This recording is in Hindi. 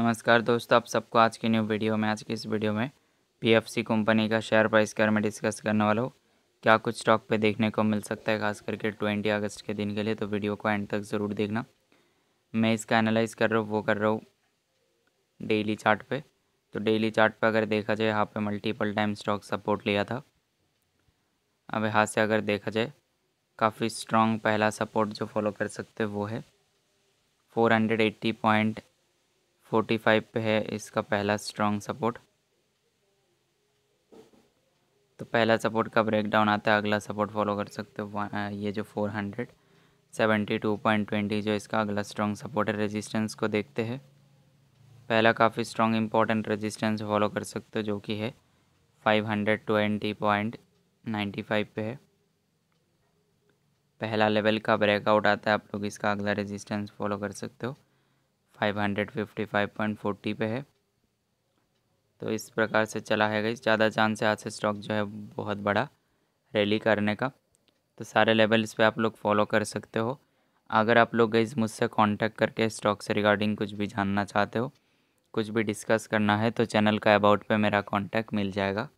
नमस्कार दोस्तों आप सबको आज की न्यू वीडियो में आज की इस वीडियो में पीएफसी कंपनी का शेयर प्राइस के मैं डिस्कस करने वाला हूँ क्या कुछ स्टॉक पे देखने को मिल सकता है खास करके ट्वेंटी अगस्त के दिन के लिए तो वीडियो को एंड तक ज़रूर देखना मैं इसका एनालाइज कर रहा हूँ वो कर रहा हूँ डेली चार्ट पे तो डेली चार्ट पे अगर देखा जाए यहाँ पे मल्टीपल टाइम स्टॉक सपोर्ट लिया था अब यहाँ से अगर देखा जाए काफ़ी स्ट्रॉन्ग पहला सपोर्ट जो फॉलो कर सकते वो है four hundred eighty point forty five पे है इसका पहला स्ट्रॉन्ग सपोर्ट तो पहला सपोर्ट का ब्रेकडाउन आता है अगला सपोर्ट फॉलो कर सकते हो ये जो four hundred seventy two point twenty जो इसका अगला स्ट्रॉन्ग सपोर्ट है रेजिस्टेंस को देखते हैं पहला काफ़ी स्ट्रॉन्ग इम्पॉर्टेंट रेजिस्टेंस फॉलो कर सकते हो जो कि है five hundred twenty point ninety five पे है पहला लेवल का ब्रेकआउट आता है आप लोग इसका अगला रेजिस्टेंस फॉलो कर सकते हो 555.40 पे है तो इस प्रकार से चला है गई ज़्यादा चांस है आज से स्टॉक जो है बहुत बड़ा रैली करने का तो सारे लेवल्स पे आप लोग फॉलो कर सकते हो अगर आप लोग गई मुझसे कांटेक्ट करके स्टॉक से रिगार्डिंग कुछ भी जानना चाहते हो कुछ भी डिस्कस करना है तो चैनल का अबाउट पे मेरा कांटेक्ट मिल जाएगा